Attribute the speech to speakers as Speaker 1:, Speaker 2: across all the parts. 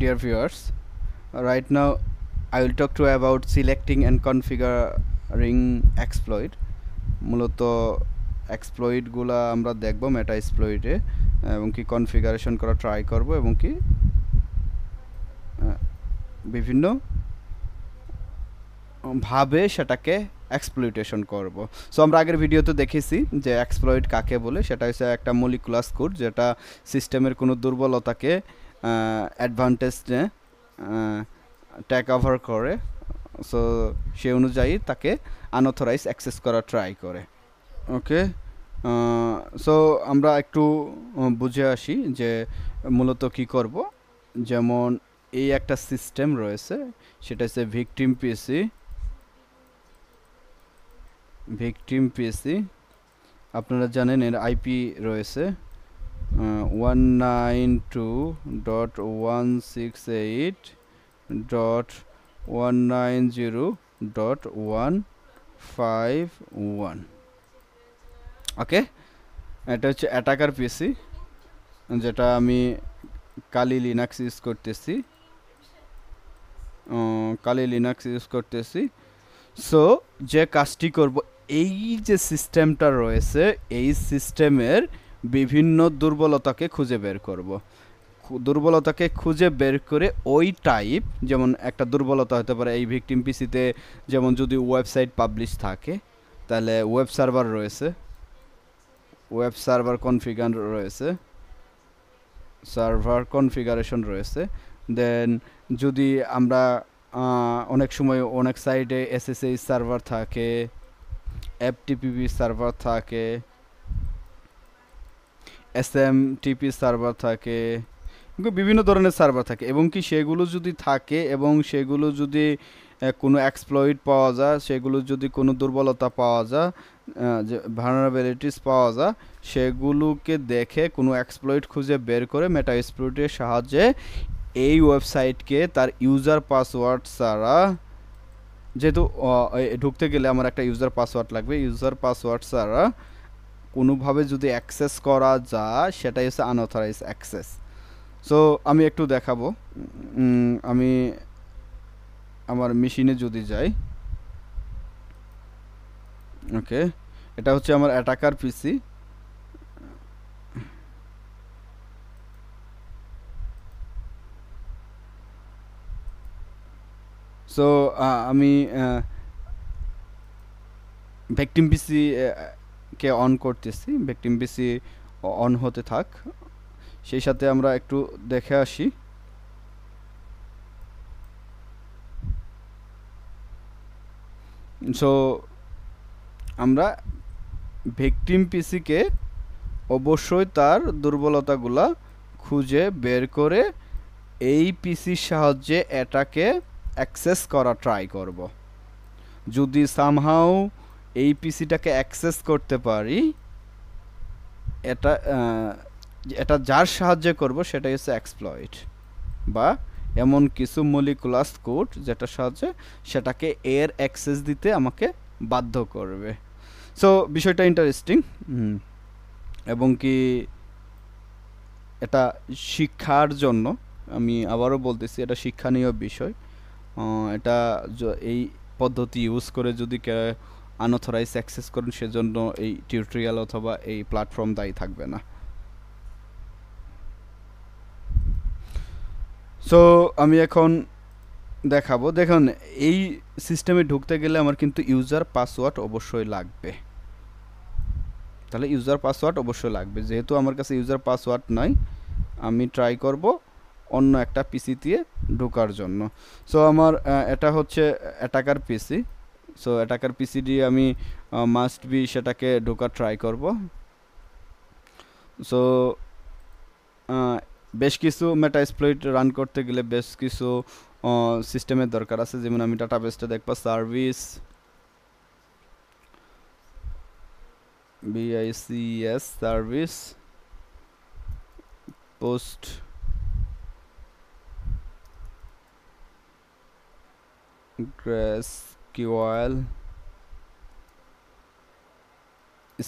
Speaker 1: dear viewers right now I will talk to you about selecting and configuring exploit মূলত এক্সপ্লয়েটগুলো আমরা দেখব মেটা এক্সপ্লয়েটে এবং কি কনফিগারেশন করা ট্রাই করব এবং কি বিভিন্ন ভাবে সেটাকে এক্সপ্লুইটেশন করব সো আমরা আগের ভিডিওতে দেখেছি যে এক্সপ্লয়েট কাকে বলে সেটা হচ্ছে একটা মলিকুলাস কোড যেটা সিস্টেমের কোনো দুর্বলতাকে অ্যাডভান্টেজ নেয় ট্যাক ওভার করে সো সে অনুযায়ী তাকে আনঅথরাইজ অ্যাক্সেস করা ট্রাই করে ওকে সো আমরা একটু বুঝে আসি যে মূলত কি করব যেমন এই একটা সিস্টেম রয়েছে সেটা হচ্ছে ভিকটিম পিসি ভিকটিম পিসি আপনারা জানেন এর আইপি রয়েছে one nine two dot one six eight dot one nine zero dot one five one okay এটা হচ্ছে অ্যাটাকার পিসি যেটা আমি কালি লিনাক্স ইউজ করতেছি কালি লিনাক্স ইউজ করতেছি সো যে কাজটি করব এই যে সিস্টেমটা রয়েছে এই সিস্টেমের বিভিন্ন দুর্বলতাকে খুঁজে বের করব দুর্বলতাকে খুঁজে বের করে ওই টাইপ যেমন একটা দুর্বলতা হতে পারে এই ভিকটিম পিসিতে যেমন যদি ওয়েবসাইট পাবলিশ থাকে তাহলে ওয়েব সার্ভার রয়েছে ওয়েব সার্ভার কনফিগার রয়েছে সার্ভার কনফিগারেশন রয়েছে দেন যদি আমরা অনেক সময় অনেক সাইটে এসএসএই সার্ভার থাকে এফটিপিপি সার্ভার থাকে এস এম টিপি সার্ভার থাকে বিভিন্ন ধরনের সার্ভার থাকে এবং কি সেগুলো যদি থাকে এবং সেগুলো যদি কোনো এক্সপ্লয়েড পাওয়া যায় সেগুলো যদি কোনো দুর্বলতা পাওয়া যায় যে ভালনারেবিলিটিস পাওয়া যায় সেগুলোকে দেখে কোনো এক্সপ্লয়েড খুঁজে বের করে মেটা এক্সপ্লয়েডের সাহায্যে এই ওয়েবসাইটকে তার ইউজার পাসওয়ার্ড ছাড়া যেহেতু ঢুকতে গেলে আমার একটা ইউজার পাসওয়ার্ড লাগবে ইউজার পাসওয়ার্ড ছাড়া কোনোভাবে যদি অ্যাক্সেস করা যায় সেটাই হচ্ছে আনঅথরাইজ অ্যাক্সেস সো আমি একটু দেখাবো আমি আমার মেশিনে যদি যাই ওকে এটা হচ্ছে আমার অ্যাটাকার পিসি সো আমি ভ্যাকটিম পিসি কে অন করতেছি ভিকটিম পিসি অন হতে থাক সেই সাথে আমরা একটু দেখে আসি সো আমরা ভিকটিম পিসিকে অবশ্যই তার দুর্বলতাগুলা খুঁজে বের করে এই পিসির সাহায্যে এটাকে অ্যাক্সেস করা ট্রাই করব যদি সামহাও এই পিসিটাকে অ্যাক্সেস করতে পারি এটা এটা যার সাহায্যে করব সেটাই হচ্ছে এক্সপ্লয়েড বা এমন কিছু মলিকুলাস কোড যেটা সাহায্যে সেটাকে এর অ্যাক্সেস দিতে আমাকে বাধ্য করবে সো বিষয়টা ইন্টারেস্টিং এবং কি এটা শিক্ষার জন্য আমি আবারও বলতেছি এটা শিক্ষণীয় বিষয় এটা এই পদ্ধতি ইউজ করে যদি আনঅথরাইজ অ্যাক্সেস করেন সেজন্য এই টিউটোরিয়াল অথবা এই প্ল্যাটফর্ম দায়ী থাকবে না সো আমি এখন দেখাবো দেখুন এই সিস্টেমে ঢুকতে গেলে আমার কিন্তু ইউজার পাসওয়ার্ড অবশ্যই লাগবে তাহলে ইউজার পাসওয়ার্ড অবশ্যই লাগবে যেহেতু আমার কাছে ইউজার পাসওয়ার্ড নাই আমি ট্রাই করব অন্য একটা পিসি দিয়ে ঢোকার জন্য সো আমার এটা হচ্ছে অ্যাটাকার পিসি সো অ্যাটাকার পিসিডি আমি মাস্ট বি সেটাকে ঢোকা ট্রাই করব সো বেশ কিছু মেটা স্প্লয়েট রান করতে গেলে বেশ কিছু সিস্টেমের দরকার আছে যেমন আমি বেসটা দেখব সার্ভিস বিআইসিএস service PostgreSQL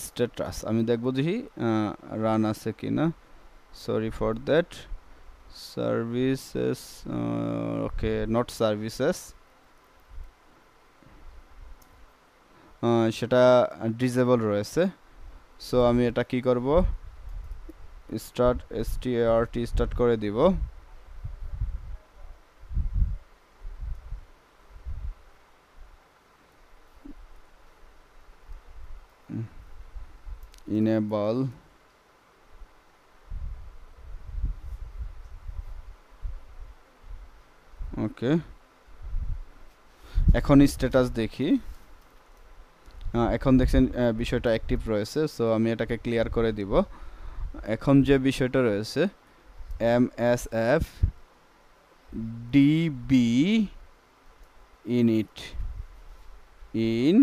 Speaker 1: status আমি দেখবো দেখি রান আছে কি না sorry for that services okay not services সেটা ডিজেবল রয়েছে সো আমি এটা কি করব start S T R start করে দিব enable ওকে এখন স্ট্যাটাস দেখি এখন দেখছেন বিষয়টা অ্যাক্টিভ রয়েছে সো আমি এটাকে ক্লিয়ার করে দিব এখন যে বিষয়টা রয়েছে M S F DB in it in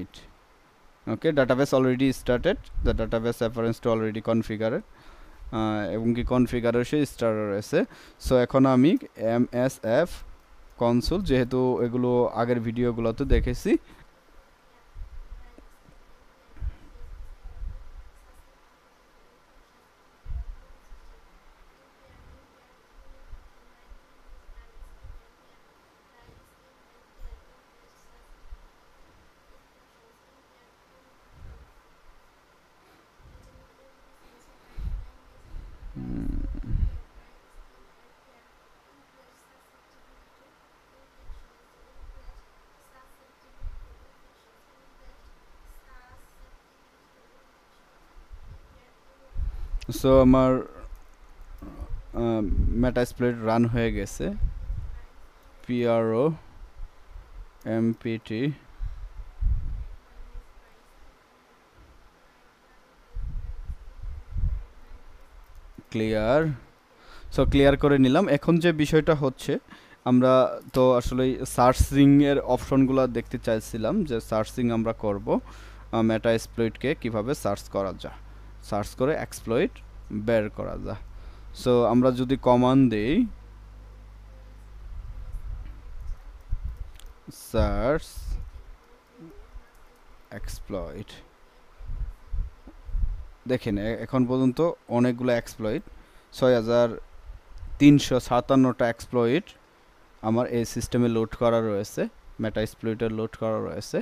Speaker 1: it okay database already started the database অ্যাফারেন্সটা অলরেডি কনফিগারেড এবং কি কনফিগারের সে স্টার রয়েছে সো এখন আমি এম এস এফ কনসোল যেহেতু এগুলো আগের ভিডিওগুলোতে দেখেছি সো আমার মেটা স্প্লিট রান হয়ে গেছে prompt clear so clear করে নিলাম এখন যে বিষয়টা হচ্ছে আমরা তো আসলে সার্চিংয়ের অপশনগুলো দেখতে চাইছিলাম যে সার্চিং আমরা করব মেটা স্প্লিটকে কিভাবে সার্চ করা যায় সার্চ করে এক্সপ্লয়েট বের করা যায় সো আমরা যদি কমান দেই সার্চ এক্সপ্লয়েট দেখেন এখন পর্যন্ত অনেকগুলো এক্সপ্লয়েট ছয় হাজার তিনশো সাতান্নটা এক্সপ্লয়েট আমার এই সিস্টেমে লোড করা রয়েছে মেটা এক্সপ্লয়েটার লোড করা রয়েছে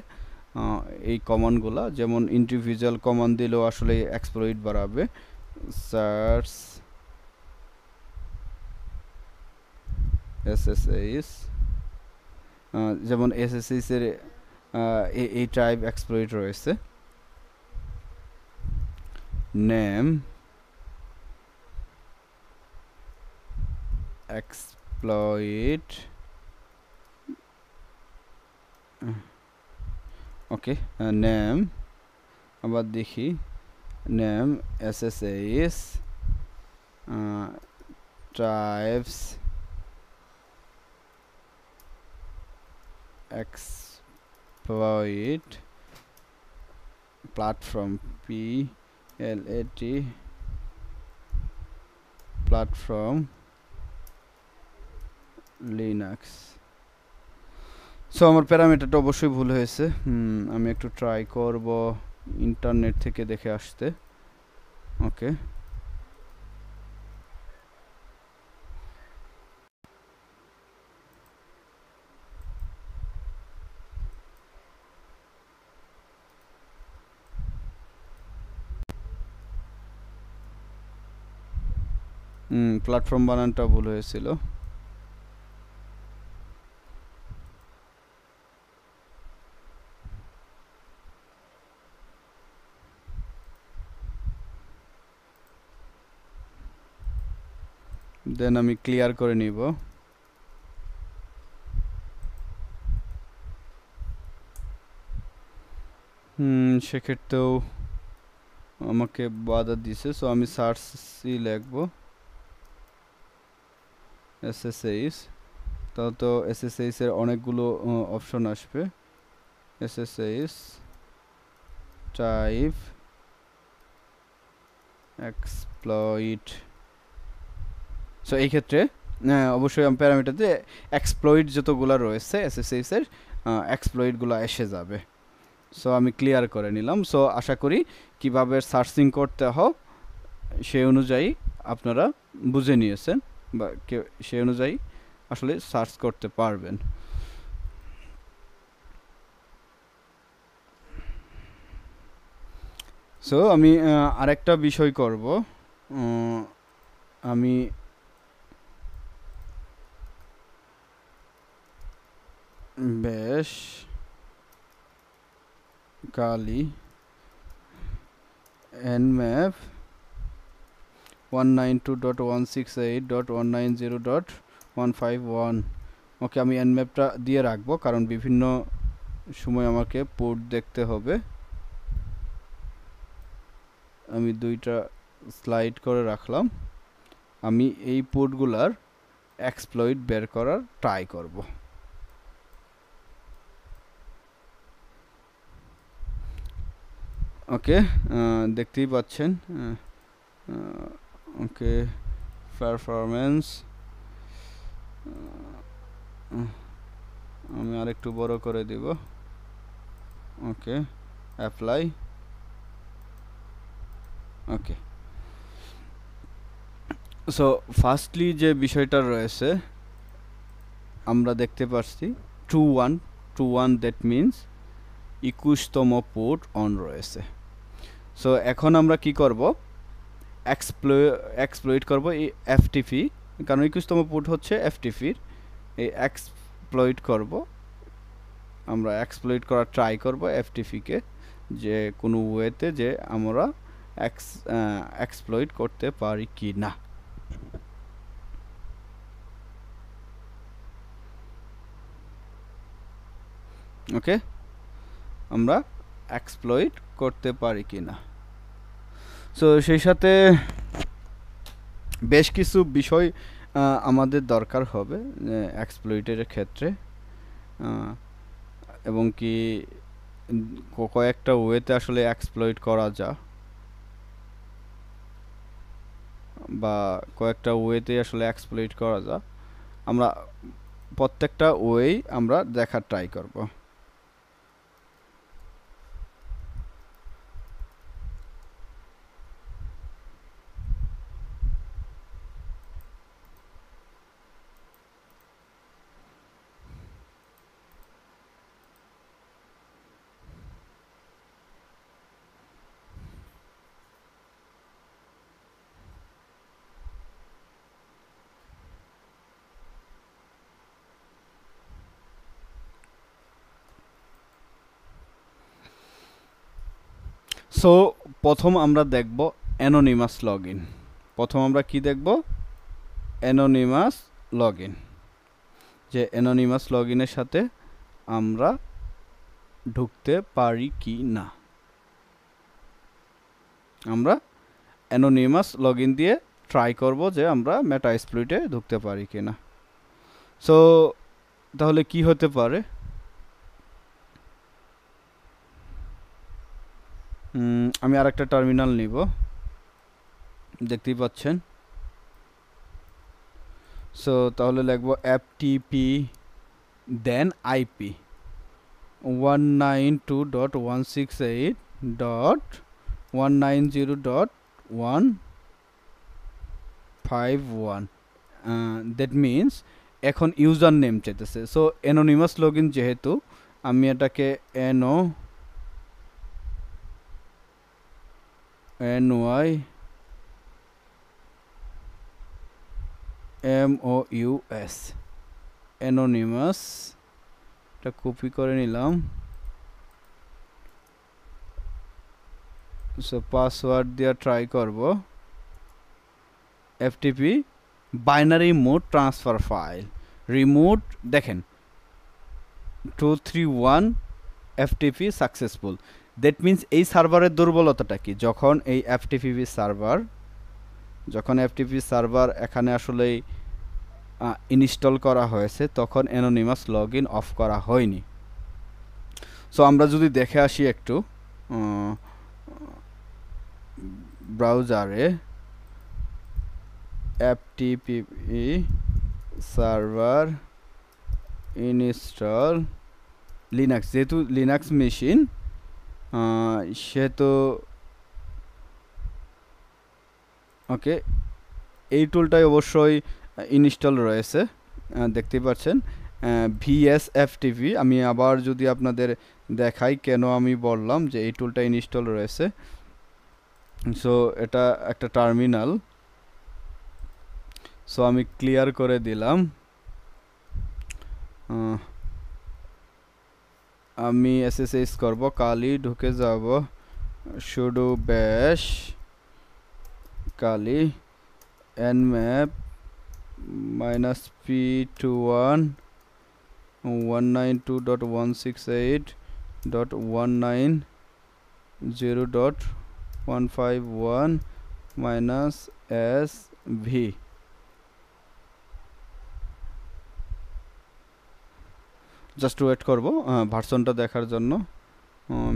Speaker 1: এই কমান্ডগুলো যেমন ইন্ডিভিজুয়াল কমন দিলেও আসলে এক্সপ্লোইট বাড়াবে এস এসএসএস যেমন এর এই টাইপ এক্সপ্লোইট রয়েছে নেম exploit ওকে নেম আবার দেখি name S S S tribes exploit platform p l a t platform linux so আমার প্যারামিটারটা অবশ্যই ভুল হয়েছে আমি একটু ট্রাই করব ইন্টারনেট থেকে দেখে আসতে ওকে প্ল্যাটফর্ম বানানটা ভুল হয়েছিল দেন আমি ক্লিয়ার করে নিব হুম সেক্ষেত্রেও আমাকে বাধা দিছে সো আমি সার্চ এস লিখবো এইস তাও তো এর অনেকগুলো অপশন আসবে এইস টাইপ এক্সপ্লয়েট সো এই ক্ষেত্রে অবশ্যই প্যারামিটারতে এক্সপ্লয়েড যতগুলো রয়েছে এসএসএসের এক্সপ্লয়েডগুলো এসে যাবে সো আমি ক্লিয়ার করে নিলাম সো আশা করি কিভাবে সার্চিং করতে হয় সেই অনুযায়ী আপনারা বুঝে নিয়েছেন বা কে সেই অনুযায়ী আসলে সার্চ করতে পারবেন সো আমি আরেকটা বিষয় করব আমি বেশ কালি ফাইভ ওয়ান ওকে আমি nmapটা দিয়ে রাখবো কারণ বিভিন্ন সময় আমাকে পোর্ট দেখতে হবে আমি দুইটা স্লাইড করে রাখলাম আমি এই পোর্টগুলার এক্সপ্লয়েড বের করার ট্রাই করব ওকে uh, দেখতেই পাচ্ছেন ওকে uh, পারফরমেন্স uh, আমি আরেকটু বড় করে দেব okay apply okay so firstly যে বিষয়টা রয়েছে আমরা দেখতে পাচ্ছি two one two one that means একুশতম পোর্ট অন রয়েছে সো এখন আমরা কি করব এক্সপ্লো এক্সপ্লোইট করব এই এফটিপি কারণ একুশতম পুট হচ্ছে এফটিপির এই এক্সপ্লোইট করব আমরা এক্সপ্লোইট করার ট্রাই করব এফটিপিকে যে কোনো ওয়েতে যে আমরা এক্স এক্সপ্লোইট করতে পারি কি না ওকে আমরা এক্সপ্লয়েট করতে পারি কি না সো সেই সাথে বেশ কিছু বিষয় আমাদের দরকার হবে এক্সপ্লয়েটের ক্ষেত্রে এবং কি কয়েকটা ওয়েতে আসলে এক্সপ্লয়েট করা যা বা কয়েকটা ওয়েতে আসলে এক্সপ্লয়েট করা যা আমরা প্রত্যেকটা ওয়েই আমরা দেখার ট্রাই করবো সো প্রথম আমরা দেখব অ্যানোনিমাস লগ প্রথম আমরা কি দেখব অ্যানোনিমাস লগ যে অ্যানোনিমাস লগ সাথে আমরা ঢুকতে পারি কি না আমরা অ্যানোনিমাস লগ দিয়ে ট্রাই করব যে আমরা মেটা স্প্লিটে ঢুকতে পারি কি না সো তাহলে কি হতে পারে আমি আর একটা টার্মিনাল নিব দেখতেই পাচ্ছেন সো তাহলে লিখব FTP then IP one nine two dot one six eight dot one nine zero dot one five one that means এখন ইউজার নেম চাইতেছে সো এনোনিমাস লগ ইন যেহেতু আমি এটাকে এনো NY MOUS অ্যানোনিমাস এটা copy করে নিলাম so password দিয়ে ট্রাই করব FTP binary mode transfer file remote দেখেন two three one FTP successful that means এই সার্ভারের দুর্বলতাটা কি যখন এই এফটিপিভি সার্ভার যখন এফটিপি সার্ভার এখানে আসলে ইনস্টল করা হয়েছে তখন অ্যানোনিমাস লগ ইন অফ করা হয়নি সো আমরা যদি দেখে আসি একটু ব্রাউজারে এফটিপিই সার্ভার ইনস্টল লিনাক্স যেহেতু লিনাক্স মেশিন সে তো ওকে এই টুলটাই অবশ্যই ইনস্টল রয়েছে দেখতেই পাচ্ছেন ভিএসএফ টিভি আমি আবার যদি আপনাদের দেখাই কেন আমি বললাম যে এই টুলটা ইনস্টল রয়েছে সো এটা একটা টার্মিনাল সো আমি ক্লিয়ার করে দিলাম আমি এসএসএস করব কালি ঢুকে যাব sudo bash Kali nmap minus P two one one nine two dot one six eight dot one nine zero dot one five one minus S V just wait করবো ভার্সনটা দেখার জন্য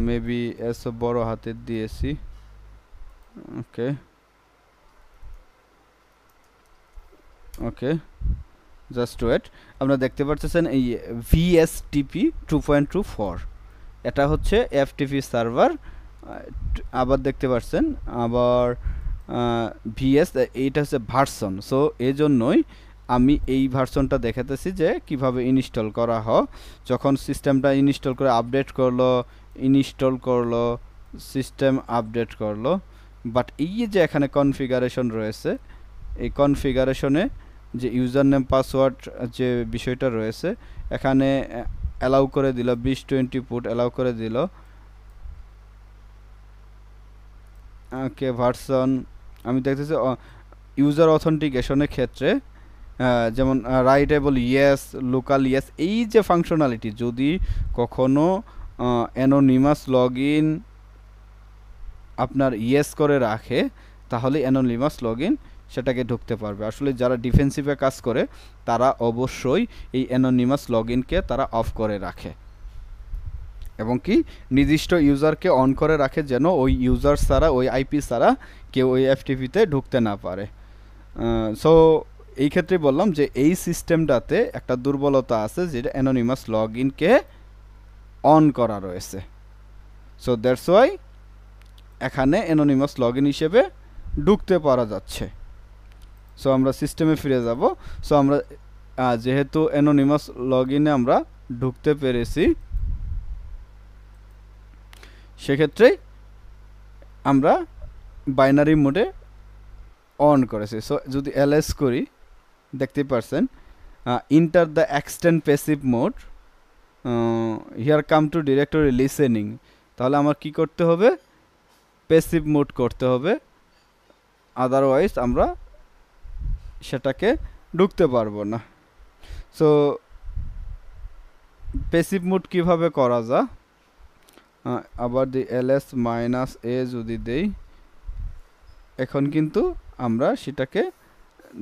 Speaker 1: মেবি এস বড় হাতে দিয়েছি ওকে ওকে just wait আপনারা দেখতে পাচ্ছেন এই VSTP two point two four এটা হচ্ছে এফটিপি সার্ভার আবার দেখতে পাচ্ছেন আবার ভিএস এইটা হচ্ছে ভার্সন সো এই জন্যই আমি এই ভার্সনটা দেখাতেছি যে কিভাবে ইনস্টল করা হয় যখন সিস্টেমটা ইনস্টল করে আপডেট করলো ইনস্টল করলো সিস্টেম আপডেট করলো বাট এই যে এখানে কনফিগারেশন রয়েছে এই কনফিগারেশনে যে ইউজার নেম পাসওয়ার্ড যে বিষয়টা রয়েছে এখানে অ্যালাউ করে দিল বিশ টোয়েন্টি ফুট অ্যালাউ করে দিল ওকে ভার্সন আমি দেখতেছি ইউজার অথেন্টিকেশনের ক্ষেত্রে যেমন রাইটেবল ইয়েস লোকাল ইয়েস এই যে ফাংশনালিটি যদি কখনো অ্যানোনিমাস লগ ইন আপনার ইয়েস করে রাখে তাহলে অ্যানোনিমাস লগ সেটাকে ঢুকতে পারবে আসলে যারা ডিফেন্সিভে কাজ করে তারা অবশ্যই এই অ্যানোনিমাস লগ ইনকে তারা অফ করে রাখে এবং কি নির্দিষ্ট ইউজারকে অন করে রাখে যেন ওই ইউজার ছাড়া ওই আইপি ছাড়া কেউ ওই এফটিপিতে ঢুকতে না পারে সো এই ক্ষেত্রে বললাম যে এই সিস্টেমটাতে একটা দুর্বলতা আছে যেটা অ্যানোনিমাস লগ ইনকে অন করা রয়েছে সো দ্যাটস ওয়াই এখানে অ্যানোনিমাস লগ ইন হিসেবে ঢুকতে পারা যাচ্ছে সো আমরা সিস্টেমে ফিরে যাব সো আমরা যেহেতু অ্যানোনিমাস লগ ইনে আমরা ঢুকতে পেরেছি সেক্ষেত্রে আমরা বাইনারি মোডে অন করেছি সো যদি এলএস করি দেখতে পারছেন enter the extend passive mode here come to directory listening তাহলে আমার কি করতে হবে প্যাসিভ মোড করতে হবে আদারওয়াইজ আমরা সেটাকে ঢুকতে পারবো না সো প্যাসিভ মোড কিভাবে করা যা আবার দি এল এস মাইনাস এ যদি দেই এখন কিন্তু আমরা সেটাকে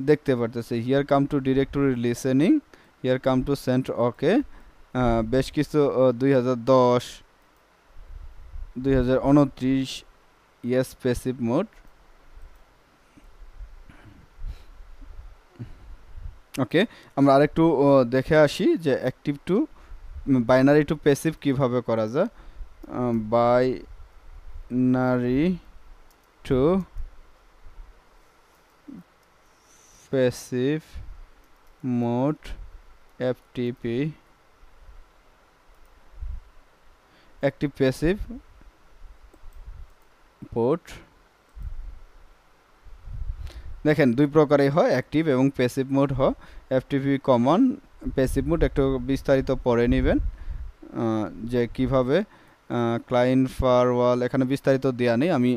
Speaker 1: দেখতে পারতেছি here come to directory listening here come to sent okay বেশ কিছু দুই হাজার দশ দুই হাজার উনত্রিশ ইয়েস প্যাসিভ মোড ওকে আমরা আরেকটু দেখে আসি যে active to binary to passive কিভাবে করা যায় binary to passive mode FTP active passive port দেখেন দুই প্রকারই হয় অ্যাক্টিভ এবং প্যাসিভ মোড হয় এফটিপি কমন প্যাসিভ মোড একটু বিস্তারিত পরে নেবেন যে কিভাবে ক্লায়েন্ট ফারওয়াল এখানে বিস্তারিত দেওয়া নেই আমি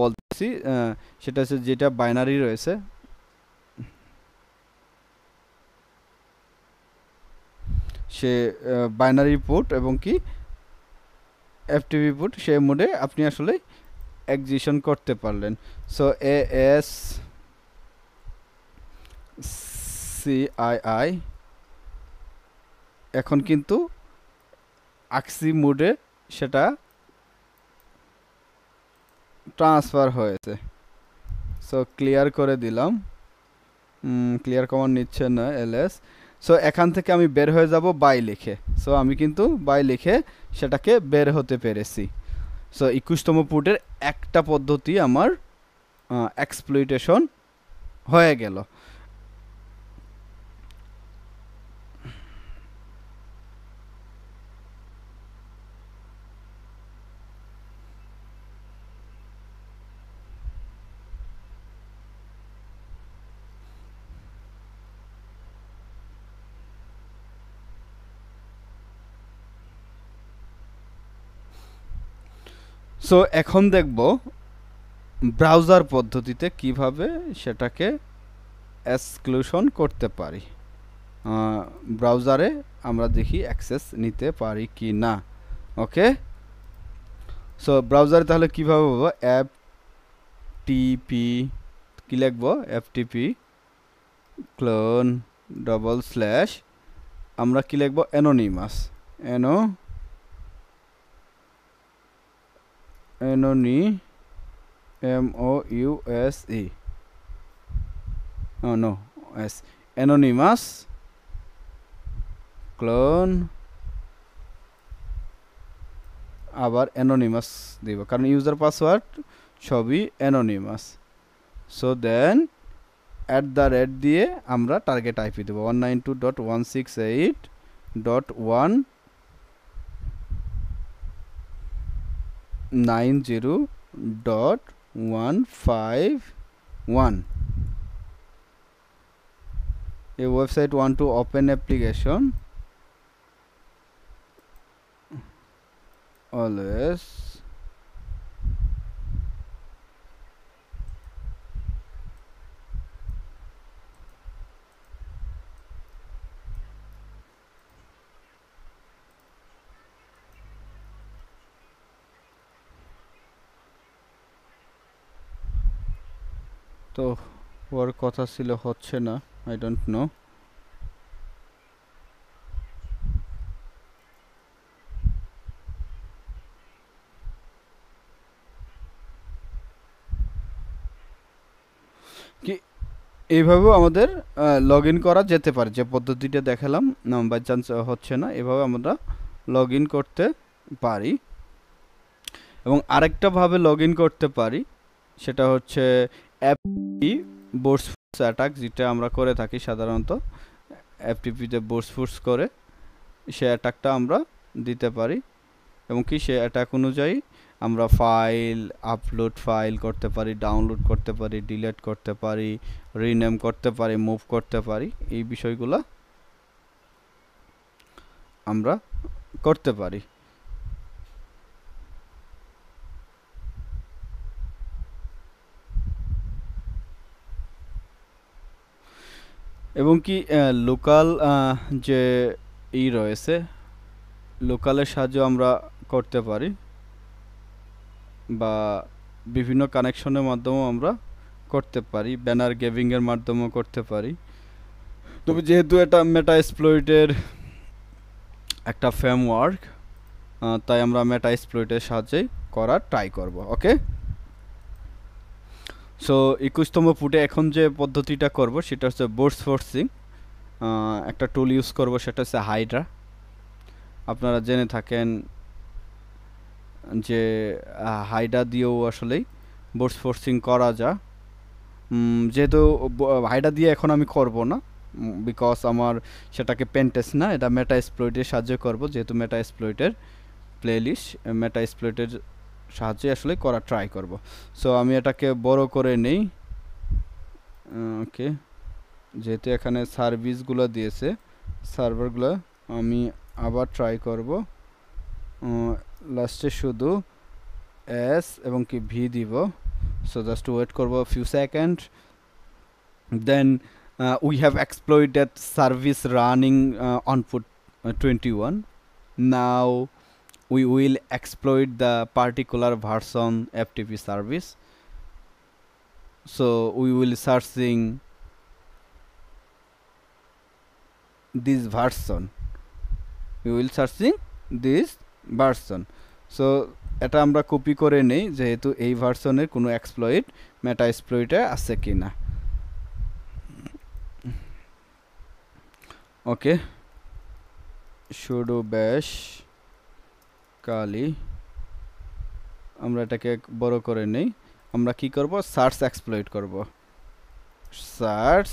Speaker 1: বলতেছি সেটা হচ্ছে যেটা বাইনারি রয়েছে সে বাইনারি পোর্ট এবং কি এফটিভি পোর্ট সে মোডে আপনি আসলে এক্সিশন করতে পারলেন সো এ এস আই এখন কিন্তু আক্সি মোডে সেটা ট্রান্সফার হয়েছে সো ক্লিয়ার করে দিলাম ক্লিয়ার কমান নিচ্ছে না এলএস সো এখান থেকে আমি বের হয়ে যাব বাই লিখে সো আমি কিন্তু বাই লিখে সেটাকে বের হতে পেরেছি সো একুশতম পুটের একটা পদ্ধতি আমার এক্সপ্লুইটেশন হয়ে গেল সো এখন দেখব ব্রাউজার পদ্ধতিতে কিভাবে সেটাকে এক্সক্লুশন করতে পারি ব্রাউজারে আমরা দেখি অ্যাক্সেস নিতে পারি কি না ওকে সো ব্রাউজারে তাহলে কীভাবে হবো অ্যাপ টিপি কী লিখবো এফটিপি টিপি ক্লোন ডবল স্ল্যাশ আমরা কী লিখবো অ্যানোনিমাস অ্যানো এননি M O U S E O no S anonymous clone আবার অ্যানোনিমাস দিব কারণ ইউজার পাসওয়ার্ড ছবি anonymous so then at the rate দিয়ে আমরা টার্গেট আইপি দেবো one nine two dot one six eight dot one nine zero dot one five one a website want to open application always তো ওর কথা ছিল হচ্ছে না I don't know কি এইভাবেও আমাদের লগ ইন করা যেতে পারে যে পদ্ধতিটা দেখালাম বাই চান্স হচ্ছে না এভাবে আমরা লগ ইন করতে পারি এবং আরেকটাভাবে লগ ইন করতে পারি সেটা হচ্ছে এফটি বোর্স ফোর্স অ্যাটাক যেটা আমরা করে থাকি সাধারণত এফটিপিতে বোর্স ফোর্স করে সে অ্যাটাকটা আমরা দিতে পারি এবং কি সে অ্যাটাক অনুযায়ী আমরা ফাইল আপলোড ফাইল করতে পারি ডাউনলোড করতে পারি ডিলেট করতে পারি রিনেম করতে পারি মুভ করতে পারি এই বিষয়গুলো আমরা করতে পারি এবং কি লোকাল যে ই রয়েছে লোকালের সাহায্য আমরা করতে পারি বা বিভিন্ন কানেকশনের মাধ্যমেও আমরা করতে পারি ব্যানার গেভিংয়ের মাধ্যমেও করতে পারি তবে যেহেতু এটা মেটা এক্সপ্লয়েটের একটা ফ্রেমওয়ার্ক তাই আমরা মেটা এক্সপ্লয়েটের সাহায্যেই করার ট্রাই করব ওকে সো একুশতম ফুটে এখন যে পদ্ধতিটা করব সেটা হচ্ছে বোর্ডস ফোর্সিং একটা টুল ইউজ করব সেটা হচ্ছে হাইড্রা আপনারা জেনে থাকেন যে হাইডা দিয়েও আসলেই বোর্ডস ফোর্সিং করা যা যেহেতু হাইডা দিয়ে এখন আমি করব না বিকজ আমার সেটাকে পেন্টেস না এটা মেটা এক্সপ্লয়েটের সাহায্য করব যেহেতু মেটা এক্সপ্লয়েটের লিস্ট মেটা এক্সপ্লয়েটের সাহায্যে আসলে করা ট্রাই করব সো আমি এটাকে বড় করে নেই ওকে যেহেতু এখানে সার্ভিসগুলো দিয়েছে সার্ভারগুলো আমি আবার ট্রাই করব লাস্টে শুধু এস এবং কি ভি দিব সো জাস্ট ওয়েট করবো few second then we have exploited service running on port twenty one now we will exploit the particular version FTP service so we will searching this version we will searching this version so এটা আমরা copy করে নেই যেহেতু এই ভার্সনের কোনো exploit মেটা এক্সপ্লয়েটে আছে কি না ওকে শুডো ব্যাশ কালি আমরা এটাকে বড় করে নেই আমরা কি করব সার্চ এক্সপ্লয়েট করব সার্চ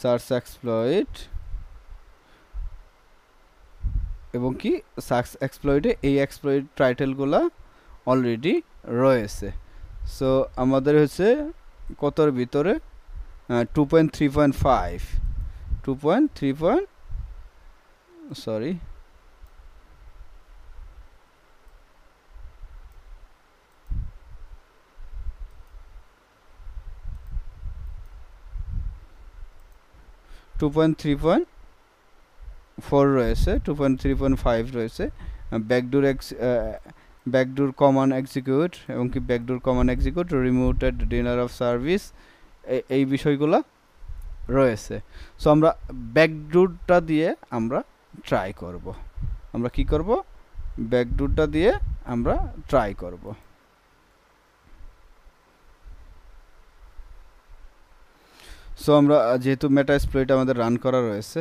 Speaker 1: সার্চ এক্সপ্লয়েট এবং কি সার্চ এক্সপ্লয়েটে এই এক্সপ্লয়েট টাইটেলগুলো অলরেডি রয়েছে সো আমাদের হচ্ছে কতর ভিতরে two point three point five two point three point sorry two point three point four রয়েছে two point three point five রয়েছে backdoor X backdoor command execute এবং কি backdoor command execute remote denial of service এই বিষয়গুলো রয়েছে so আমরা ব্যাকডোরটা দিয়ে আমরা ট্রাই করব আমরা কি করব ব্যাকডোরটা দিয়ে আমরা ট্রাই করব সো আমরা যেহেতু মেটা স্প্লয়েট আমাদের রান করা রয়েছে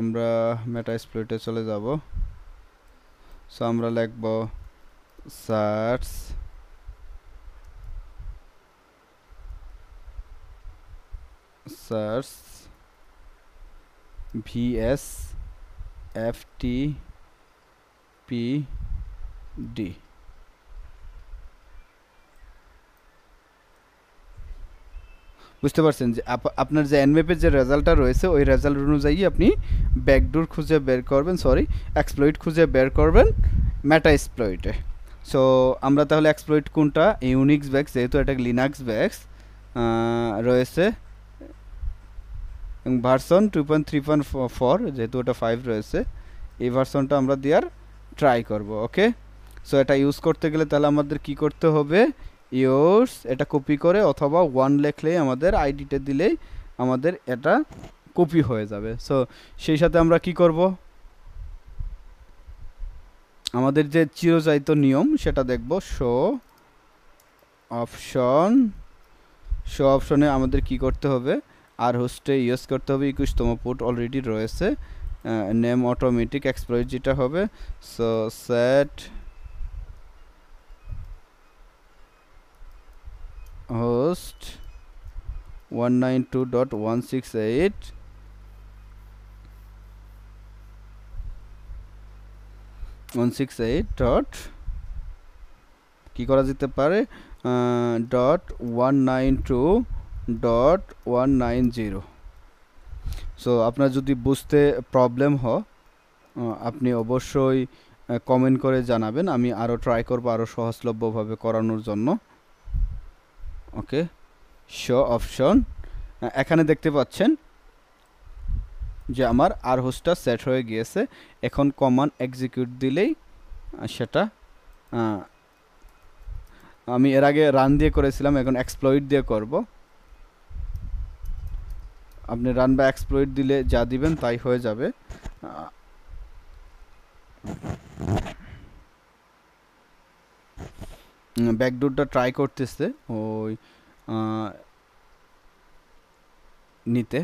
Speaker 1: আমরা মেটা স্প্লয়েটে চলে যাব সো আমরা লিখব search search VS F T P D বুঝতে পারছেন যে আপনার যে এনওয়েপের যে রেজাল্টটা রয়েছে ওই রেজাল্ট অনুযায়ী আপনি ব্যাকডোর খুঁজে বের করবেন সরি এক্সপ্লয়েড খুঁজে বের করবেন ম্যাটা এক্সপ্লয়েটে সো আমরা তাহলে এক্সপ্লয়েট কোনটা ইউনিক্স ব্যাগস যেহেতু এটা লিনাক্স ব্যাগস রয়েছে version two point three point four যেহেতু ওটা ফাইভ রয়েছে এই ভার্সনটা আমরা দেওয়ার ট্রাই করব ওকে সো এটা ইউজ করতে গেলে তাহলে আমাদের কি করতে হবে ইয়োর্স এটা কপি করে অথবা ওয়ান লেখলেই আমাদের আইডিটা দিলেই আমাদের এটা কপি হয়ে যাবে সো সেই সাথে আমরা কি করব আমাদের যে চিরচায়িত নিয়ম সেটা দেখব শো অপশন শো অপশনে আমাদের কি করতে হবে আর হোস্টে ইউজ করতে হবে একুশতম পুট অলরেডি রয়েছে নেম অটোমেটিক এক্সপ্লয়েট যেটা হবে so set host one nine two dot one six eight one six eight dot কী করা যেতে পারে dot one nine two dot one nine zero so আপনার যদি বুঝতে প্রবলেম হ আপনি অবশ্যই কমেন্ট করে জানাবেন আমি আরও ট্রাই করবো আরও সহজলভ্যভাবে করানোর জন্য ওকে শো অপশন এখানে দেখতে পাচ্ছেন যে আমার আর হোস্টটা সেট হয়ে গিয়েছে এখন কমান এক্সিকিউট দিলেই সেটা আমি এর আগে রান দিয়ে করেছিলাম এখন এক্সপ্লয়েড দিয়ে করব আপনি রান বা এক্সপ্লয়েড দিলে যা দিবেন তাই হয়ে যাবে ব্যাকডোরটা ট্রাই করতেছে ওই নিতে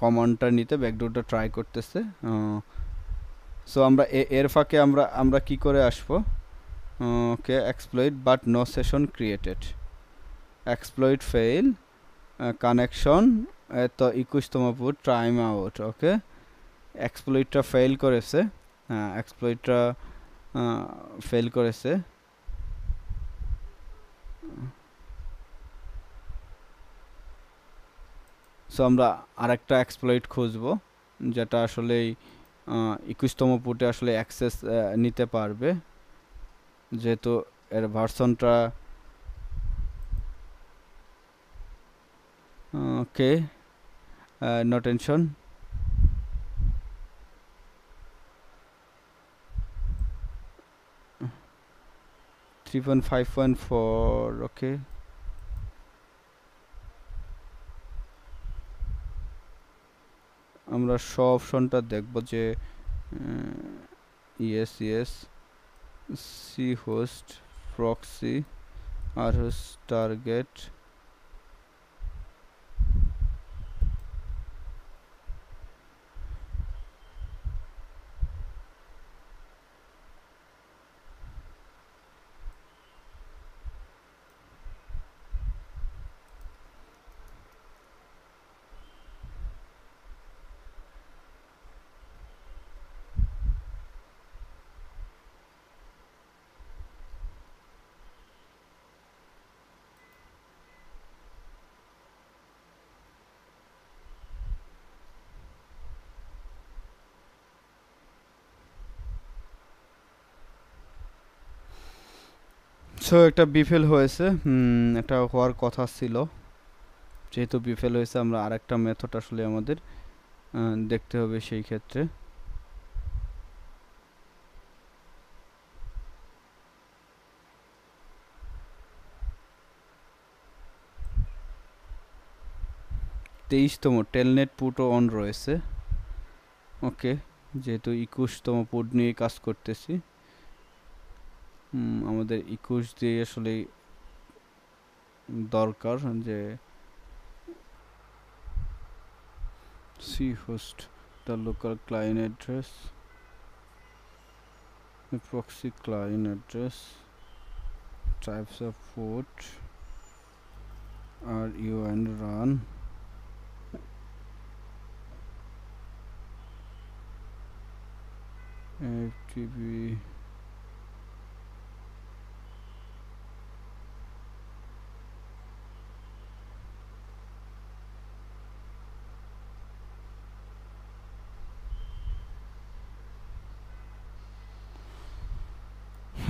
Speaker 1: কমনটা নিতে ব্যাকডোরটা ট্রাই করতেছে সো আমরা এর ফাঁকে আমরা আমরা কি করে আসবো okay exploited but no session created exploited fail connection এত একুশতম পুট টাইম আউট ওকে এক্সপ্লয়েডটা ফেল করেছে হ্যাঁ এক্সপ্লয়েডটা ফেল করেছে সো আমরা আরেকটা এক্সপ্লয়েট খুঁজব যেটা আসলে একুশতম পুটে আসলে অ্যাক্সেস নিতে পারবে যেহেতু এর ভার্সনটা okay no tension three point five point four okay আমরা সব অপশনটা দেখব যে yes yes C host proxy R host target so একটা বিফেল হয়েছে এটা হওয়ার কথা ছিল যেহেতু বিফেল হয়েছে আমরা আরেকটা মেথড আসলে আমাদের দেখতে হবে সেই ক্ষেত্রে তেইশতম টেলনেট পুটও অন রয়েছে ওকে যেহেতু একুশতম পুট নিয়ে কাজ করতেছি আমাদের একুশ দিয়ে আসলে দরকার যে C host the local client address proxy client address types of port you and run FTP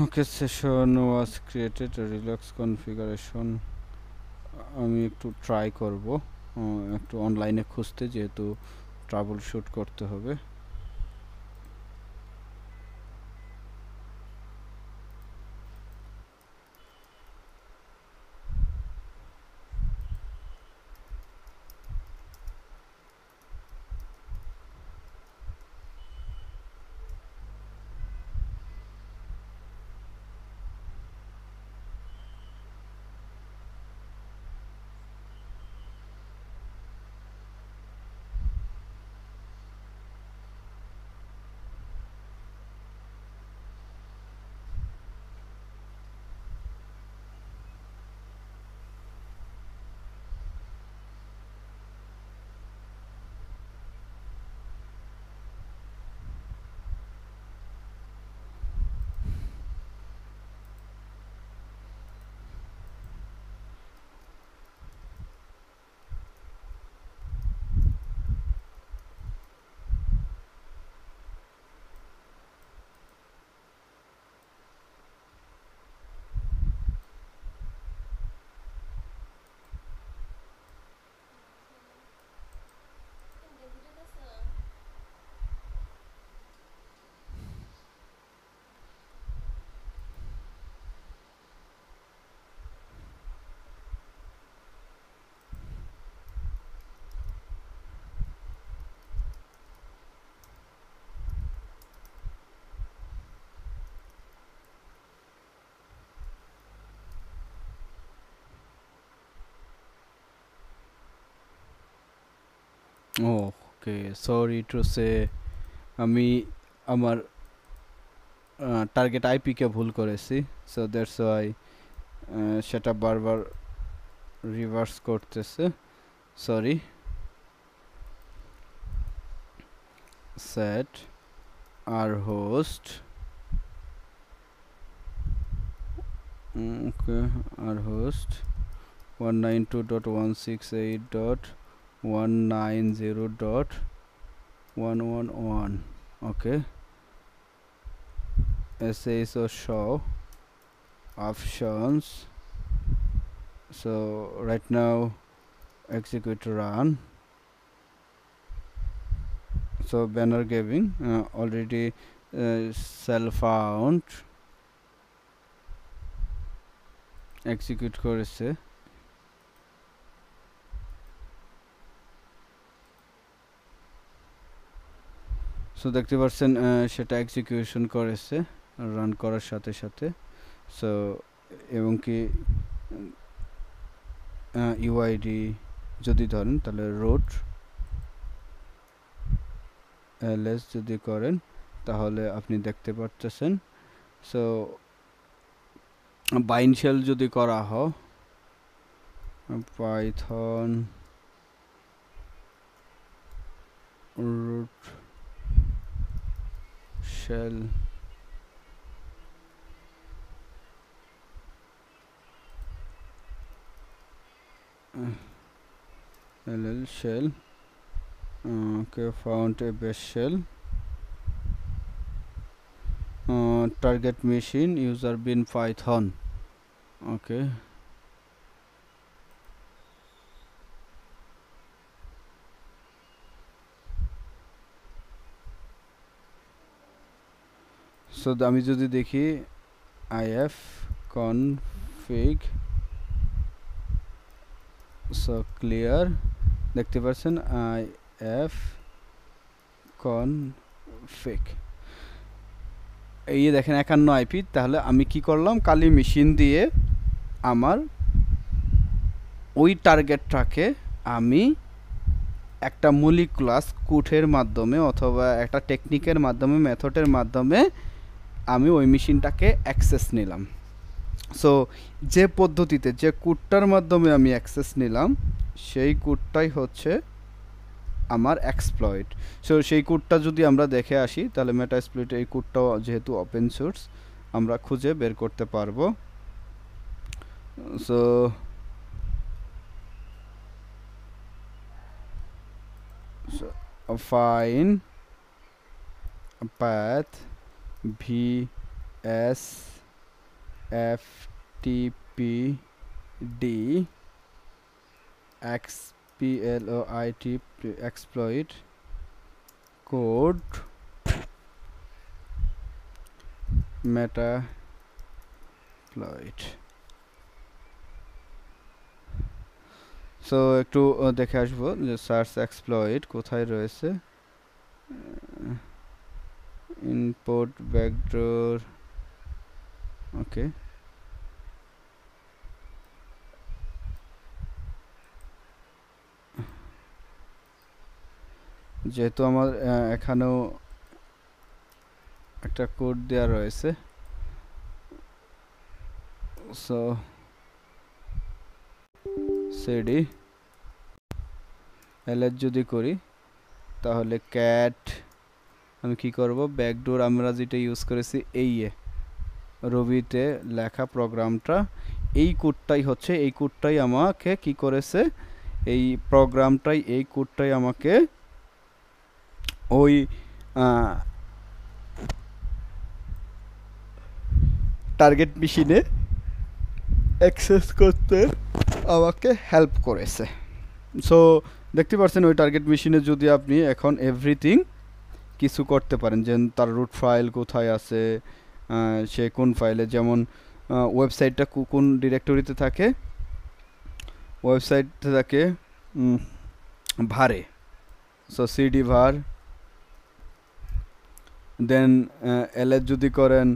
Speaker 1: okay session was created a relax configuration আমি একটু ট্রাই করব একটু অনলাইনে খুঁজতে যেহেতু ট্রাবল শুট করতে হবে ওকে সরি টু সে আমি আমার টার্গেট আইপিকে ভুল করেছি সো দ্যাটস ওয়াই সেটা বারবার রিভার্স করতেছে sorry set R host okay R host one nine two dot one six eight dot 190.111 okay essay so show options so right now execute run so banner giving uh, already uh, cell found execute course. Eh? So দেখতে পাচ্ছেন সেটা execution করেছে run করার সাথে সাথে so এবং কি UID যদি ধরেন তাহলে রোড এলএস যদি করেন তাহলে আপনি দেখতে পারতেছেন সো বাইনশেল যদি করা হয় python root shell ll shell uh, okay found a base shell uh, target machine user bin python okay so আমি যদি দেখি I F config so clear দেখতে পাচ্ছেন আই এফ কন ফেক এই দেখেন একান্ন আইপি তাহলে আমি কি করলাম কালি মেশিন দিয়ে আমার ওই টার্গেটটাকে আমি একটা মৌলিক ক্লাস কুঠের মাধ্যমে অথবা একটা টেকনিকের মাধ্যমে মেথডের মাধ্যমে আমি ওই মেশিনটাকে অ্যাক্সেস নিলাম সো যে পদ্ধতিতে যে কুটটার মাধ্যমে আমি অ্যাক্সেস নিলাম সেই কুটটাই হচ্ছে আমার এক্সপ্লয়েড সো সেই কুটটা যদি আমরা দেখে আসি তাহলে মেটা এক্সপ্লয়েড এই কুটটাও যেহেতু ওপেন সোর্স আমরা খুঁজে বের করতে পারবো so fine path V S F T P D X P L O I T exploit code meta Metasploit so एक देखे आसब सार्स সার্চ कथाए रही है input backdoor okay যেহেতু আমার এখানেও একটা কোড দেওয়া রয়েছে সো সিডি এল যদি করি তাহলে ক্যাট আমি কি করব ব্যাকডোর আমরা যেটা ইউজ করেছি এই এ রবিতে লেখা প্রোগ্রামটা এই কোডটাই হচ্ছে এই কোডটাই আমাকে কি করেছে এই প্রোগ্রামটাই এই কোডটাই আমাকে ওই টার্গেট মেশিনে অ্যাক্সেস করতে আমাকে হেল্প করেছে সো দেখতে পাচ্ছেন ওই টার্গেট মেশিনে যদি আপনি এখন এভরিথিং কিছু করতে পারেন যে তার রুট ফাইল কোথায় আছে সে কোন ফাইলে যেমন ওয়েবসাইটটা কোন ডিরেক্টরিতে থাকে ওয়েবসাইটতে থাকে ভারে সো সিডি ভার দেন এলএস যদি করেন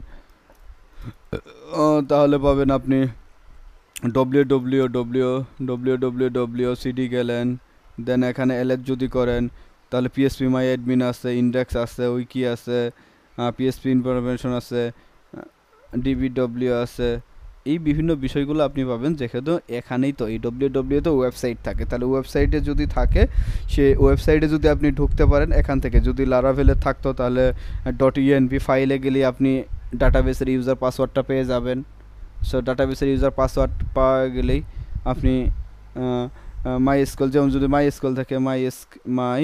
Speaker 1: তাহলে পাবেন আপনি W W W W W W CD গেলেন দেন এখানে এলএস যদি করেন তাহলে পিএসপি মাই অ্যাডমিন আছে ইন্ডেক্স আছে উইকি আছে পিএসপি ইনফরমেশন আছে ডিবিডব্লিউ আছে এই বিভিন্ন বিষয়গুলো আপনি পাবেন যেহেতু এখানেই তো এই ডব্লিউ ডব্লিউ e তো ওয়েবসাইট থাকে তাহলে ওয়েবসাইটে যদি থাকে সে ওয়েবসাইটে যদি আপনি ঢুকতে পারেন এখান থেকে যদি লারাভেলে থাকতো তাহলে ডট ইউএনপি ফাইলে গেলে আপনি ডাটাবেসের ইউজার পাসওয়ার্ডটা পেয়ে যাবেন সো ডাটাবেসের ইউজার পাসওয়ার্ড পাওয়া গেলেই আপনি মাই স্কুল যেমন যদি মাই স্কুল থাকে my my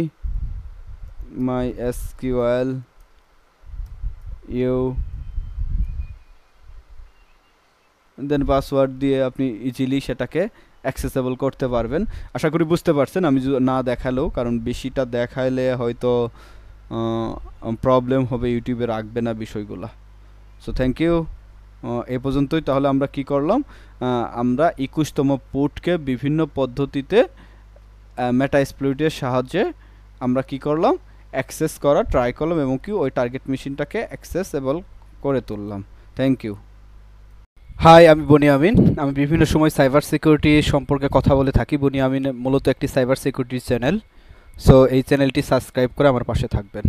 Speaker 1: mysql you then password দিয়ে আপনি ইজিলি সেটাকে অ্যাক্সেসেবল করতে পারবেন আশা করি বুঝতে পারছেন আমি না দেখালেও কারণ বেশিটা দেখালে হয়তো প্রবলেম হবে ইউটিউবে রাখবে না বিষয়গুলো সো থ্যাংক ইউ এ পর্যন্তই তাহলে আমরা কি করলাম আমরা একুশতম পোর্টকে বিভিন্ন পদ্ধতিতে মেটা স্প্লুটের সাহায্যে আমরা কি করলাম অ্যাক্সেস করা ট্রাই করলাম এবং কি ওই টার্গেট মেশিনটাকে অ্যাক্সেসেবল করে তুললাম থ্যাংক ইউ হাই আমি বনি আমিন আমি বিভিন্ন সময় সাইবার সিকিউরিটি সম্পর্কে কথা বলে থাকি বনি আমিন মূলত একটি সাইবার সিকিউরিটি চ্যানেল সো এই চ্যানেলটি সাবস্ক্রাইব করে আমার পাশে থাকবেন